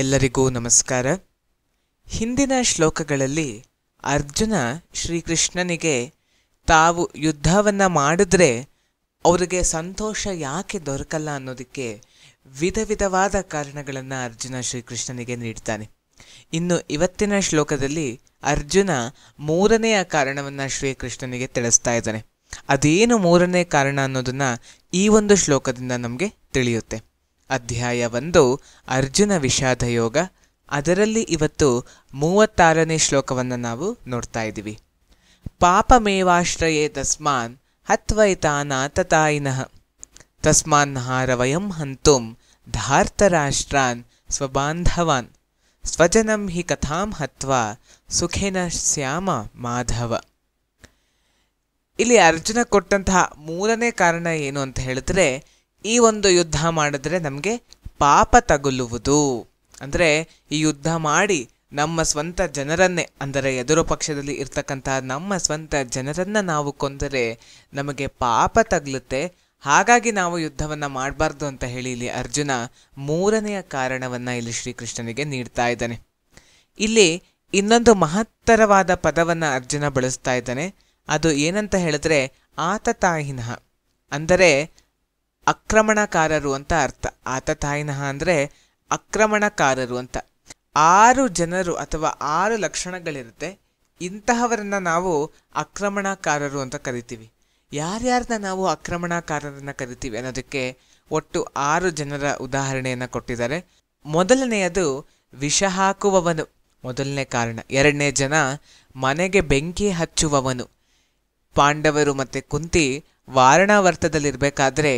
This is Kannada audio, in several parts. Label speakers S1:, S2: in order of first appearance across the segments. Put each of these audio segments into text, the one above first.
S1: ಎಲ್ಲರಿಗೂ ನಮಸ್ಕಾರ ಹಿಂದಿನ ಶ್ಲೋಕಗಳಲ್ಲಿ ಅರ್ಜುನ ಶ್ರೀಕೃಷ್ಣನಿಗೆ ತಾವು ಯುದ್ಧವನ್ನು ಮಾಡಿದ್ರೆ ಅವರಿಗೆ ಸಂತೋಷ ಯಾಕೆ ದೊರಕಲ್ಲ ಅನ್ನೋದಕ್ಕೆ ವಿಧ ವಿಧವಾದ ಕಾರಣಗಳನ್ನು ಅರ್ಜುನ ಶ್ರೀಕೃಷ್ಣನಿಗೆ ನೀಡ್ತಾನೆ ಇನ್ನು ಇವತ್ತಿನ ಶ್ಲೋಕದಲ್ಲಿ ಅರ್ಜುನ ಮೂರನೆಯ ಕಾರಣವನ್ನು ಶ್ರೀಕೃಷ್ಣನಿಗೆ ತಿಳಿಸ್ತಾ ಇದ್ದಾನೆ ಅದೇನು ಮೂರನೇ ಕಾರಣ ಅನ್ನೋದನ್ನು ಈ ಒಂದು ಶ್ಲೋಕದಿಂದ ನಮಗೆ ತಿಳಿಯುತ್ತೆ ಅಧ್ಯಾಯ ಒಂದು ಅರ್ಜುನ ವಿಷಾದ ಯೋಗ ಅದರಲ್ಲಿ ಇವತ್ತು ಮೂವತ್ತಾರನೇ ಶ್ಲೋಕವನ್ನು ನಾವು ನೋಡ್ತಾ ಇದ್ದೀವಿ ಪಾಪಮೇವಾಶ್ರಯೇ ತಸ್ಮಾನ್ ಹತ್ವೈತಾನ ತತಾಯಿನಃ ಹಾರ ವಯಂ ಹಂತುಂ ಧಾರ್ತರಾಷ್ಟ್ರಾನ್ ಸ್ವಬಾಂಧವಾನ್ ಸ್ವಜನಂ ಹಿ ಕಥಾಂ ಹತ್ವ ಸುಖೇನ ಶ್ಯಾಮ ಮಾಧವ ಇಲ್ಲಿ ಅರ್ಜುನ ಕೊಟ್ಟಂತಹ ಮೂರನೇ ಕಾರಣ ಏನು ಅಂತ ಹೇಳಿದ್ರೆ ಈ ಒಂದು ಯುದ್ಧ ಮಾಡಿದ್ರೆ ನಮಗೆ ಪಾಪ ತಗುಲುವುದು ಅಂದರೆ ಈ ಯುದ್ಧ ಮಾಡಿ ನಮ್ಮ ಸ್ವಂತ ಜನರನ್ನೇ ಅಂದರೆ ಎದುರು ಪಕ್ಷದಲ್ಲಿ ಇರ್ತಕ್ಕಂತಹ ನಮ್ಮ ಸ್ವಂತ ಜನರನ್ನು ನಾವು ಕೊಂದರೆ ನಮಗೆ ಪಾಪ ತಗಲುತ್ತೆ ಹಾಗಾಗಿ ನಾವು ಯುದ್ಧವನ್ನು ಮಾಡಬಾರ್ದು ಅಂತ ಹೇಳಿ ಇಲ್ಲಿ ಅರ್ಜುನ ಮೂರನೆಯ ಕಾರಣವನ್ನು ಇಲ್ಲಿ ಶ್ರೀಕೃಷ್ಣನಿಗೆ ನೀಡ್ತಾ ಇದ್ದಾನೆ ಇಲ್ಲಿ ಇನ್ನೊಂದು ಮಹತ್ತರವಾದ ಪದವನ್ನು ಅರ್ಜುನ ಬಳಸ್ತಾ ಇದ್ದಾನೆ ಅದು ಏನಂತ ಹೇಳಿದ್ರೆ ಆತತಾಹಿನಃ ಅಂದರೆ ಆಕ್ರಮಣಕಾರರು ಅಂತ ಅರ್ಥ ಆತ ತಾಯಿನಹ ಅಂದರೆ ಆಕ್ರಮಣಕಾರರು ಅಂತ ಆರು ಜನರು ಅಥವಾ ಆರು ಲಕ್ಷಣಗಳಿರುತ್ತೆ ಇಂತಹವರನ್ನು ನಾವು ಆಕ್ರಮಣಕಾರರು ಅಂತ ಕರಿತೀವಿ ಯಾರ್ಯಾರನ್ನ ನಾವು ಆಕ್ರಮಣಕಾರರನ್ನು ಕರಿತೀವಿ ಅನ್ನೋದಕ್ಕೆ ಒಟ್ಟು ಆರು ಜನರ ಉದಾಹರಣೆಯನ್ನು ಕೊಟ್ಟಿದ್ದಾರೆ ಮೊದಲನೆಯದು ವಿಷ ಹಾಕುವವನು ಮೊದಲನೇ ಕಾರಣ ಎರಡನೇ ಜನ ಮನೆಗೆ ಬೆಂಕಿ ಹಚ್ಚುವವನು ಪಾಂಡವರು ಮತ್ತು ಕುಂತಿ ವಾರಣಾವರ್ತದಲ್ಲಿರಬೇಕಾದ್ರೆ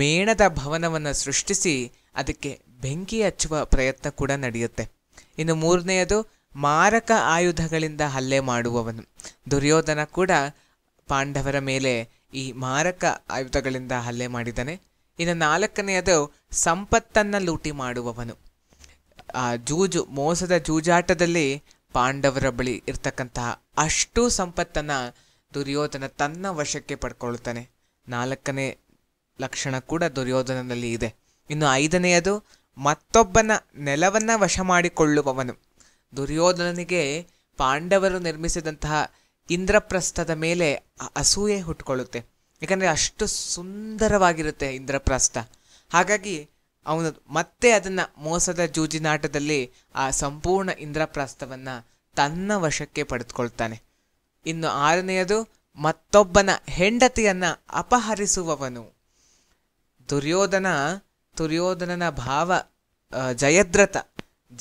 S1: ಮೇಣದ ಭವನವನ್ನು ಸೃಷ್ಟಿಸಿ ಅದಕ್ಕೆ ಬೆಂಕಿ ಹಚ್ಚುವ ಪ್ರಯತ್ನ ಕೂಡ ನಡೆಯುತ್ತೆ ಇನ್ನು ಮೂರನೆಯದು ಮಾರಕ ಆಯುಧಗಳಿಂದ ಹಲ್ಲೆ ಮಾಡುವವನು ದುರ್ಯೋಧನ ಕೂಡ ಪಾಂಡವರ ಮೇಲೆ ಈ ಮಾರಕ ಆಯುಧಗಳಿಂದ ಹಲ್ಲೆ ಮಾಡಿದ್ದಾನೆ ಇನ್ನು ನಾಲ್ಕನೆಯದು ಸಂಪತ್ತನ್ನು ಲೂಟಿ ಮಾಡುವವನು ಆ ಜೂಜು ಮೋಸದ ಜೂಜಾಟದಲ್ಲಿ ಪಾಂಡವರ ಬಳಿ ಇರ್ತಕ್ಕಂತಹ ಅಷ್ಟು ಸಂಪತ್ತನ್ನು ದುರ್ಯೋಧನ ತನ್ನ ವಶಕ್ಕೆ ಪಡ್ಕೊಳ್ತಾನೆ ನಾಲ್ಕನೇ ಲಕ್ಷಣ ಕೂಡ ದುರ್ಯೋಧನನಲ್ಲಿ ಇದೆ ಇನ್ನು ಐದನೆಯದು ಮತ್ತೊಬ್ಬನ ನೆಲವನ್ನು ವಶ ಮಾಡಿಕೊಳ್ಳುವವನು ದುರ್ಯೋಧನನಿಗೆ ಪಾಂಡವರು ನಿರ್ಮಿಸಿದಂತಹ ಇಂದ್ರಪ್ರಸ್ಥದ ಮೇಲೆ ಅಸೂಯೆ ಹುಟ್ಟುಕೊಳ್ಳುತ್ತೆ ಯಾಕಂದರೆ ಅಷ್ಟು ಸುಂದರವಾಗಿರುತ್ತೆ ಇಂದ್ರಪ್ರಸ್ಥ ಹಾಗಾಗಿ ಅವನು ಮತ್ತೆ ಅದನ್ನು ಮೋಸದ ಜೂಜಿನಾಟದಲ್ಲಿ ಆ ಸಂಪೂರ್ಣ ಇಂದ್ರಪ್ರಸ್ಥವನ್ನು ತನ್ನ ವಶಕ್ಕೆ ಪಡೆದುಕೊಳ್ತಾನೆ ಇನ್ನು ಆರನೆಯದು ಮತ್ತೊಬ್ಬನ ಹೆಂಡತಿಯನ್ನ ಅಪಹರಿಸುವವನು ದುರ್ಯೋಧನ ದುರ್ಯೋಧನನ ಭಾವ ಜಯದ್ರಥ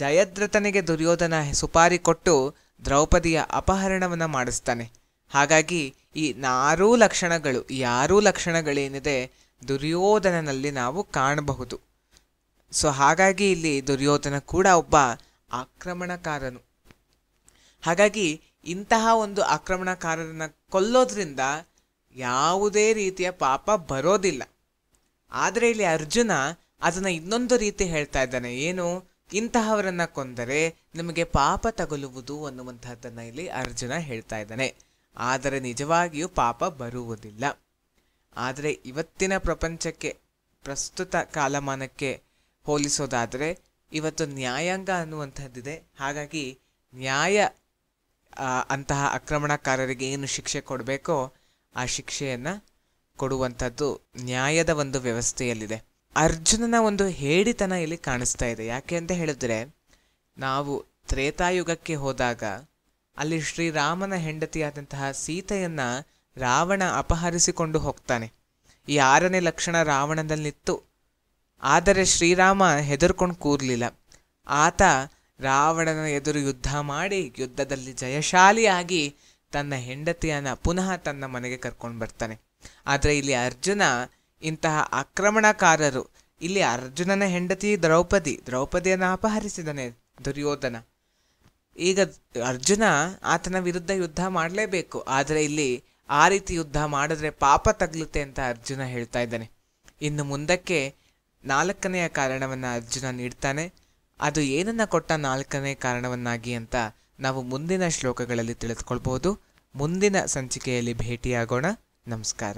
S1: ಜಯದ್ರತನಿಗೆ ದುರ್ಯೋಧನ ಸುಪಾರಿ ಕೊಟ್ಟು ದ್ರೌಪದಿಯ ಅಪಹರಣವನ್ನು ಮಾಡಿಸ್ತಾನೆ ಹಾಗಾಗಿ ಈ ನಾರೂ ಲಕ್ಷಣಗಳು ಯಾರೂ ಲಕ್ಷಣಗಳೇನಿದೆ ದುರ್ಯೋಧನನಲ್ಲಿ ನಾವು ಕಾಣಬಹುದು ಸೊ ಹಾಗಾಗಿ ಇಲ್ಲಿ ದುರ್ಯೋಧನ ಕೂಡ ಒಬ್ಬ ಆಕ್ರಮಣಕಾರನು ಹಾಗಾಗಿ ಇಂತಹ ಒಂದು ಆಕ್ರಮಣಕಾರರನ್ನ ಕೊಲ್ಲೋದ್ರಿಂದ ಯಾವುದೇ ರೀತಿಯ ಪಾಪ ಬರೋದಿಲ್ಲ ಆದರೆ ಇಲ್ಲಿ ಅರ್ಜುನ ಅದನ್ನು ಇನ್ನೊಂದು ರೀತಿ ಹೇಳ್ತಾ ಇದ್ದಾನೆ ಏನು ಇಂತಹವರನ್ನ ಕೊಂದರೆ ನಿಮಗೆ ಪಾಪ ತಗಲುವುದು ಅನ್ನುವಂತಹದ್ದನ್ನ ಇಲ್ಲಿ ಅರ್ಜುನ ಹೇಳ್ತಾ ಇದ್ದಾನೆ ಆದರೆ ನಿಜವಾಗಿಯೂ ಪಾಪ ಬರುವುದಿಲ್ಲ ಆದರೆ ಇವತ್ತಿನ ಪ್ರಪಂಚಕ್ಕೆ ಪ್ರಸ್ತುತ ಕಾಲಮಾನಕ್ಕೆ ಹೋಲಿಸೋದಾದರೆ ಇವತ್ತು ನ್ಯಾಯಾಂಗ ಅನ್ನುವಂಥದ್ದಿದೆ ಹಾಗಾಗಿ ನ್ಯಾಯ ಅಂತಹ ಆಕ್ರಮಣಕಾರರಿಗೆ ಏನು ಶಿಕ್ಷೆ ಕೊಡಬೇಕೋ ಆ ಶಿಕ್ಷೆಯನ್ನು ಕೊಡುವಂಥದ್ದು ನ್ಯಾಯದ ಒಂದು ವ್ಯವಸ್ಥೆಯಲ್ಲಿದೆ ಅರ್ಜುನನ ಒಂದು ಹೇಡಿತನ ಇಲ್ಲಿ ಕಾಣಿಸ್ತಾ ಇದೆ ಯಾಕೆ ಅಂತ ಹೇಳಿದ್ರೆ ನಾವು ತ್ರೇತಾಯುಗಕ್ಕೆ ಹೋದಾಗ ಅಲ್ಲಿ ಶ್ರೀರಾಮನ ಹೆಂಡತಿಯಾದಂತಹ ಸೀತೆಯನ್ನು ರಾವಣ ಅಪಹರಿಸಿಕೊಂಡು ಹೋಗ್ತಾನೆ ಈ ಆರನೇ ಲಕ್ಷಣ ರಾವಣದಲ್ಲಿತ್ತು ಆದರೆ ಶ್ರೀರಾಮ ಹೆದರ್ಕೊಂಡು ಕೂರಲಿಲ್ಲ ಆತ ರಾವಣನ ಎದುರು ಯುದ್ಧ ಮಾಡಿ ಯುದ್ಧದಲ್ಲಿ ಜಯಶಾಲಿಯಾಗಿ ತನ್ನ ಹೆಂಡತಿಯನ್ನು ಪುನಃ ತನ್ನ ಮನೆಗೆ ಕರ್ಕೊಂಡು ಬರ್ತಾನೆ ಆದರೆ ಇಲ್ಲಿ ಅರ್ಜುನ ಇಂತಹ ಆಕ್ರಮಣಕಾರರು ಇಲ್ಲಿ ಅರ್ಜುನನ ಹೆಂಡತಿ ದ್ರೌಪದಿ ದ್ರೌಪದಿಯನ್ನು ಅಪಹರಿಸಿದನೆ ದುರ್ಯೋಧನ ಈಗ ಅರ್ಜುನ ಆತನ ವಿರುದ್ಧ ಯುದ್ಧ ಮಾಡಲೇಬೇಕು ಆದರೆ ಇಲ್ಲಿ ಆ ರೀತಿ ಯುದ್ಧ ಮಾಡಿದ್ರೆ ಪಾಪ ತಗ್ಲುತ್ತೆ ಅಂತ ಅರ್ಜುನ ಹೇಳ್ತಾ ಇದ್ದಾನೆ ಇನ್ನು ಮುಂದಕ್ಕೆ ನಾಲ್ಕನೆಯ ಕಾರಣವನ್ನು ಅರ್ಜುನ ನೀಡ್ತಾನೆ ಅದು ಏನನ್ನ ಕೊಟ್ಟ ನಾಲ್ಕನೇ ಕಾರಣವನ್ನಾಗಿ ಅಂತ ನಾವು ಮುಂದಿನ ಶ್ಲೋಕಗಳಲ್ಲಿ ತಿಳಿದುಕೊಳ್ಬೋದು ಮುಂದಿನ ಸಂಚಿಕೆಯಲ್ಲಿ ಭೇಟಿಯಾಗೋಣ ನಮಸ್ಕಾರ